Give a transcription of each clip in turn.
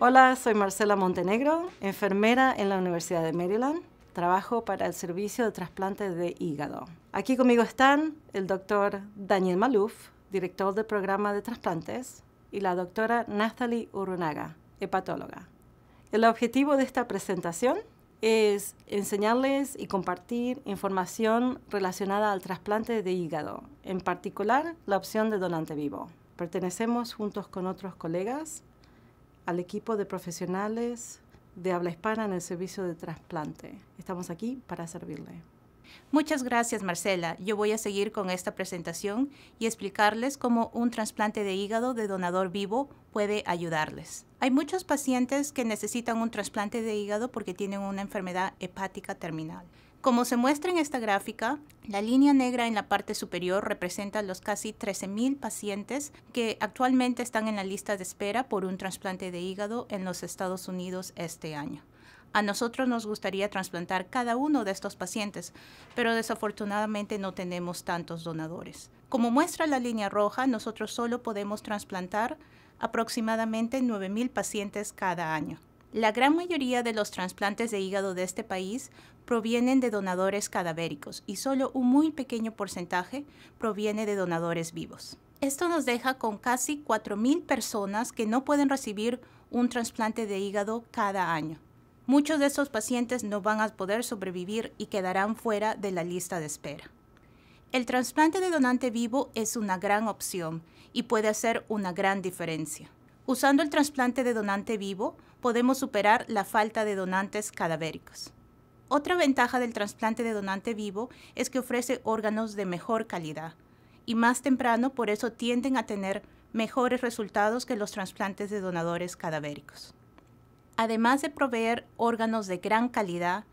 Hola, soy Marcela Montenegro, enfermera en la Universidad de Maryland. Trabajo para el servicio de trasplante de hígado. Aquí conmigo están el doctor Daniel Malouf, director del programa de trasplantes, y la doctora Nathalie Urunaga, hepatóloga. El objetivo de esta presentación es enseñarles y compartir información relacionada al trasplante de hígado, en particular la opción de donante vivo. Pertenecemos juntos con otros colegas al equipo de profesionales de habla hispana en el servicio de trasplante. Estamos aquí para servirle. Muchas gracias, Marcela. Yo voy a seguir con esta presentación y explicarles cómo un trasplante de hígado de donador vivo puede ayudarles. Hay muchos pacientes que necesitan un trasplante de hígado porque tienen una enfermedad hepática terminal. Como se muestra en esta gráfica, la línea negra en la parte superior representa los casi 13.000 pacientes que actualmente están en la lista de espera por un trasplante de hígado en los Estados Unidos este año. A nosotros nos gustaría trasplantar cada uno de estos pacientes, pero desafortunadamente no tenemos tantos donadores. Como muestra la línea roja, nosotros solo podemos trasplantar aproximadamente 9.000 pacientes cada año. La gran mayoría de los trasplantes de hígado de este país provienen de donadores cadavéricos y solo un muy pequeño porcentaje proviene de donadores vivos. Esto nos deja con casi 4.000 personas que no pueden recibir un trasplante de hígado cada año. Muchos de esos pacientes no van a poder sobrevivir y quedarán fuera de la lista de espera. El trasplante de donante vivo es una gran opción y puede hacer una gran diferencia. Usando el trasplante de donante vivo, podemos superar la falta de donantes cadavéricos. Otra ventaja del trasplante de donante vivo es que ofrece órganos de mejor calidad y más temprano por eso tienden a tener mejores resultados que los trasplantes de donadores cadavéricos. Además de proveer órganos de gran calidad,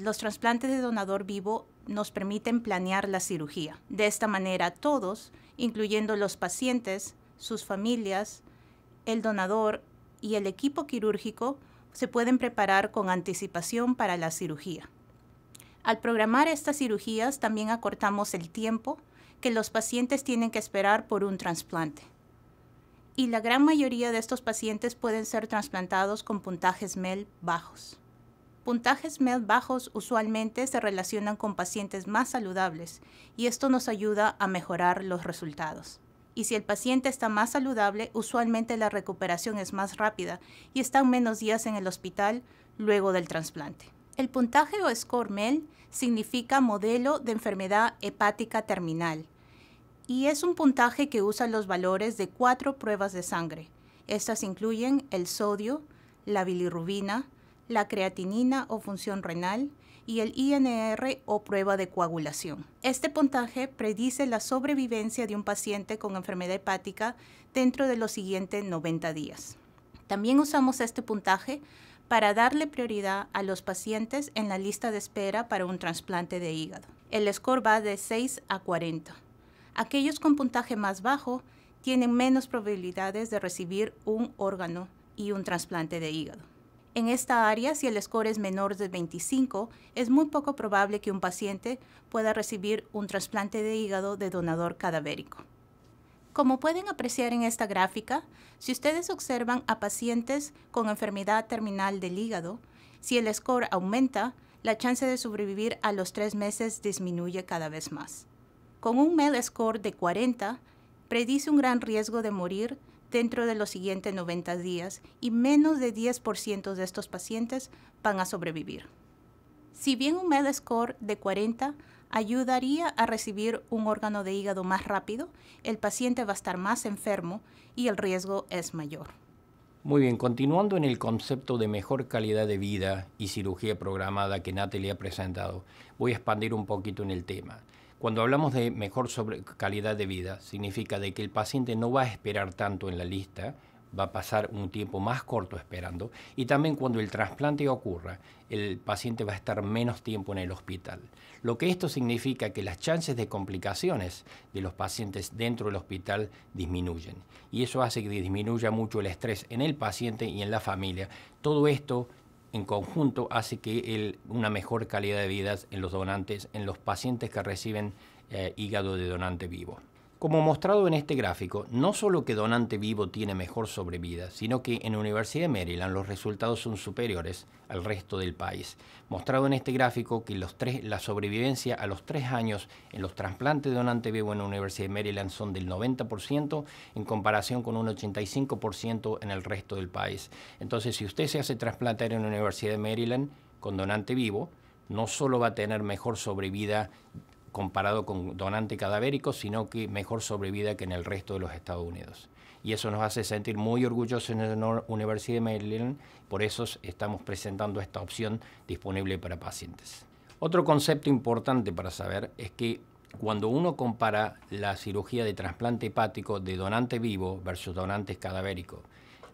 los trasplantes de donador vivo nos permiten planear la cirugía. De esta manera todos, incluyendo los pacientes, sus familias, el donador y el equipo quirúrgico se pueden preparar con anticipación para la cirugía. Al programar estas cirugías también acortamos el tiempo que los pacientes tienen que esperar por un trasplante. Y la gran mayoría de estos pacientes pueden ser trasplantados con puntajes MEL bajos. Puntajes MEL bajos usualmente se relacionan con pacientes más saludables y esto nos ayuda a mejorar los resultados y si el paciente está más saludable, usualmente la recuperación es más rápida y están menos días en el hospital luego del trasplante. El puntaje o score MEL significa modelo de enfermedad hepática terminal y es un puntaje que usa los valores de cuatro pruebas de sangre. Estas incluyen el sodio, la bilirrubina, la creatinina o función renal, y el INR o prueba de coagulación. Este puntaje predice la sobrevivencia de un paciente con enfermedad hepática dentro de los siguientes 90 días. También usamos este puntaje para darle prioridad a los pacientes en la lista de espera para un trasplante de hígado. El score va de 6 a 40. Aquellos con puntaje más bajo tienen menos probabilidades de recibir un órgano y un trasplante de hígado. En esta área, si el score es menor de 25, es muy poco probable que un paciente pueda recibir un trasplante de hígado de donador cadavérico. Como pueden apreciar en esta gráfica, si ustedes observan a pacientes con enfermedad terminal del hígado, si el score aumenta, la chance de sobrevivir a los tres meses disminuye cada vez más. Con un MEL score de 40, predice un gran riesgo de morir dentro de los siguientes 90 días y menos de 10% de estos pacientes van a sobrevivir. Si bien un MED score de 40 ayudaría a recibir un órgano de hígado más rápido, el paciente va a estar más enfermo y el riesgo es mayor. Muy bien, continuando en el concepto de mejor calidad de vida y cirugía programada que Natalie ha presentado, voy a expandir un poquito en el tema. Cuando hablamos de mejor sobre calidad de vida, significa de que el paciente no va a esperar tanto en la lista, va a pasar un tiempo más corto esperando y también cuando el trasplante ocurra, el paciente va a estar menos tiempo en el hospital. Lo que esto significa que las chances de complicaciones de los pacientes dentro del hospital disminuyen y eso hace que disminuya mucho el estrés en el paciente y en la familia. Todo esto en conjunto hace que el, una mejor calidad de vida en los donantes, en los pacientes que reciben eh, hígado de donante vivo. Como mostrado en este gráfico, no solo que donante vivo tiene mejor sobrevida, sino que en la Universidad de Maryland los resultados son superiores al resto del país. Mostrado en este gráfico que los la sobrevivencia a los tres años en los trasplantes de donante vivo en la Universidad de Maryland son del 90% en comparación con un 85% en el resto del país. Entonces, si usted se hace trasplantar en la Universidad de Maryland con donante vivo, no solo va a tener mejor sobrevida comparado con donante cadavérico, sino que mejor sobrevida que en el resto de los Estados Unidos. Y eso nos hace sentir muy orgullosos en la Universidad de Maryland, por eso estamos presentando esta opción disponible para pacientes. Otro concepto importante para saber es que cuando uno compara la cirugía de trasplante hepático de donante vivo versus donante cadavérico,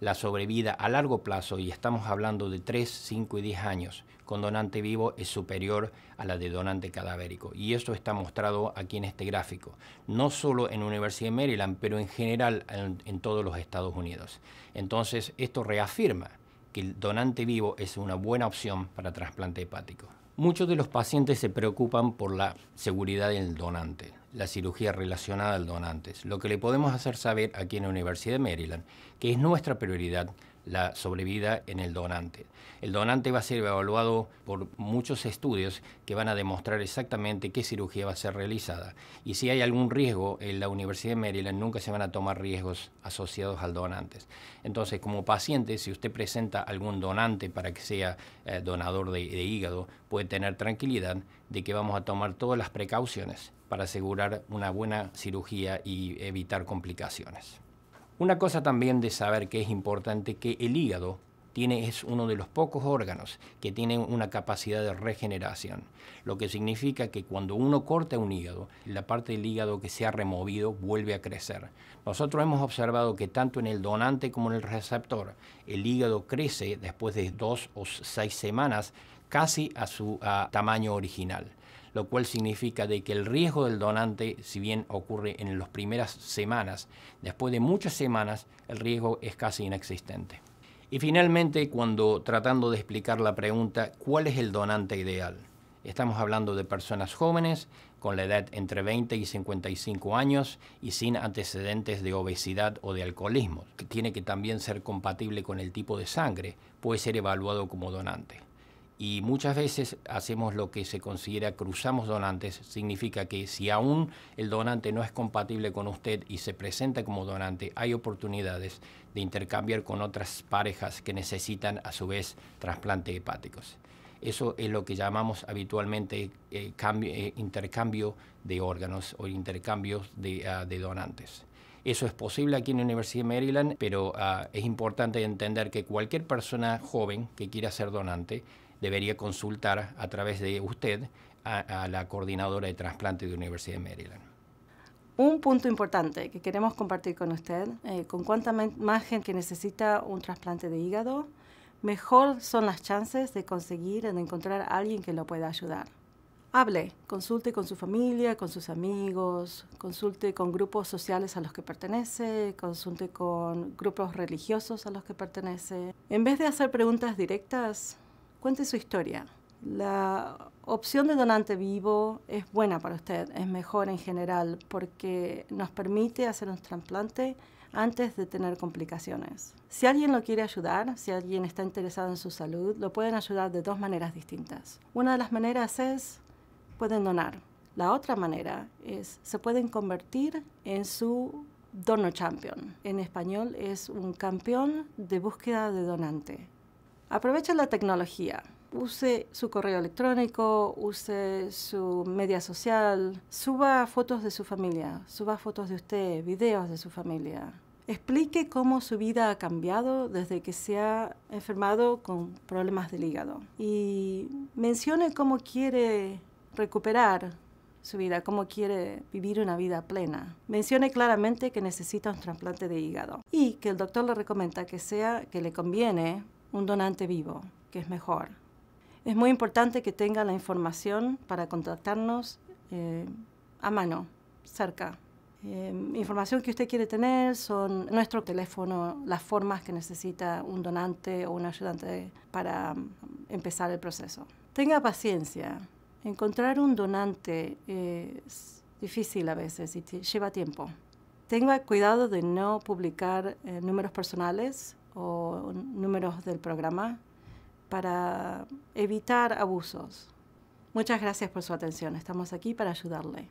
la sobrevida a largo plazo, y estamos hablando de 3, 5 y 10 años, con donante vivo es superior a la de donante cadavérico. Y eso está mostrado aquí en este gráfico, no solo en la Universidad de Maryland, pero en general en, en todos los Estados Unidos. Entonces, esto reafirma que el donante vivo es una buena opción para trasplante hepático. Muchos de los pacientes se preocupan por la seguridad del donante la cirugía relacionada al donante, lo que le podemos hacer saber aquí en la Universidad de Maryland, que es nuestra prioridad la sobrevida en el donante. El donante va a ser evaluado por muchos estudios que van a demostrar exactamente qué cirugía va a ser realizada. Y si hay algún riesgo, en la Universidad de Maryland nunca se van a tomar riesgos asociados al donante. Entonces, como paciente, si usted presenta algún donante para que sea eh, donador de hígado, puede tener tranquilidad de que vamos a tomar todas las precauciones para asegurar una buena cirugía y evitar complicaciones. Una cosa también de saber que es importante que el hígado tiene, es uno de los pocos órganos que tiene una capacidad de regeneración, lo que significa que cuando uno corta un hígado, la parte del hígado que se ha removido vuelve a crecer. Nosotros hemos observado que tanto en el donante como en el receptor, el hígado crece después de dos o seis semanas casi a su tamaño original lo cual significa de que el riesgo del donante, si bien ocurre en las primeras semanas, después de muchas semanas el riesgo es casi inexistente. Y finalmente, cuando tratando de explicar la pregunta, ¿cuál es el donante ideal? Estamos hablando de personas jóvenes, con la edad entre 20 y 55 años y sin antecedentes de obesidad o de alcoholismo, que tiene que también ser compatible con el tipo de sangre, puede ser evaluado como donante y muchas veces hacemos lo que se considera cruzamos donantes, significa que si aún el donante no es compatible con usted y se presenta como donante, hay oportunidades de intercambiar con otras parejas que necesitan a su vez trasplante hepáticos. Eso es lo que llamamos habitualmente eh, cambio, eh, intercambio de órganos o intercambios ah, de, donantes. Eso es posible aquí en la Universidad de Maryland, pero ah, es importante entender que cualquier persona joven que quiera ser donante debería consultar a través de usted a, la coordinadora de trasplante de la Universidad de Maryland. Un punto importante que queremos compartir con usted, eh, con cuánta más que necesita un trasplante de hígado, mejor son las chances de conseguir, de encontrar a alguien que lo pueda ayudar. Hable, consulte con su familia, con sus amigos, consulte con grupos sociales a los que pertenece, consulte con grupos religiosos a los que pertenece. En vez de hacer preguntas directas, cuente su historia. La opción de donante vivo es buena para usted, es mejor en general, porque nos permite hacer un trasplante antes de tener complicaciones. Si alguien lo quiere ayudar, si alguien está interesado en su salud, lo pueden ayudar de dos maneras distintas. Una de las maneras es, pueden donar. La otra manera es, se pueden convertir en su dono champion. En español es un campeón de búsqueda de donante. Aprovecha la tecnología. Use su correo electrónico, use su media social, suba fotos de su familia, suba fotos de usted, videos de su familia. Explique cómo su vida ha cambiado desde que se ha enfermado con problemas del hígado. Y mencione cómo quiere recuperar su vida, cómo quiere vivir una vida plena. Mencione claramente que necesita un trasplante de hígado y que el doctor le recomienda que sea, que le conviene un donante vivo, que es mejor. Es muy importante que tenga la información para contactarnos eh, a mano, cerca. Eh, información que usted quiere tener son nuestro teléfono, las formas que necesita un donante o un ayudante para mm, empezar el proceso. Tenga paciencia. Encontrar un donante es difícil a veces y lleva tiempo. Tenga cuidado de no publicar eh, números personales o números del programa para evitar abusos. Muchas gracias por su atención. Estamos aquí para ayudarle.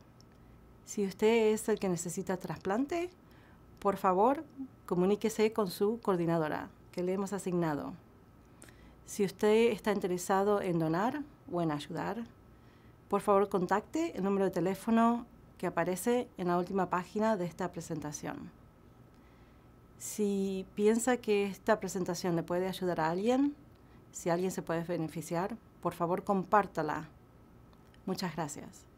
Si usted es el que necesita trasplante, por favor, comuníquese con su coordinadora que le hemos asignado. Si usted está interesado en donar o en ayudar, por favor contacte el número de teléfono que aparece en la última página de esta presentación. Si piensa que esta presentación le puede ayudar a alguien, si alguien se puede beneficiar, por favor compártala. Muchas gracias.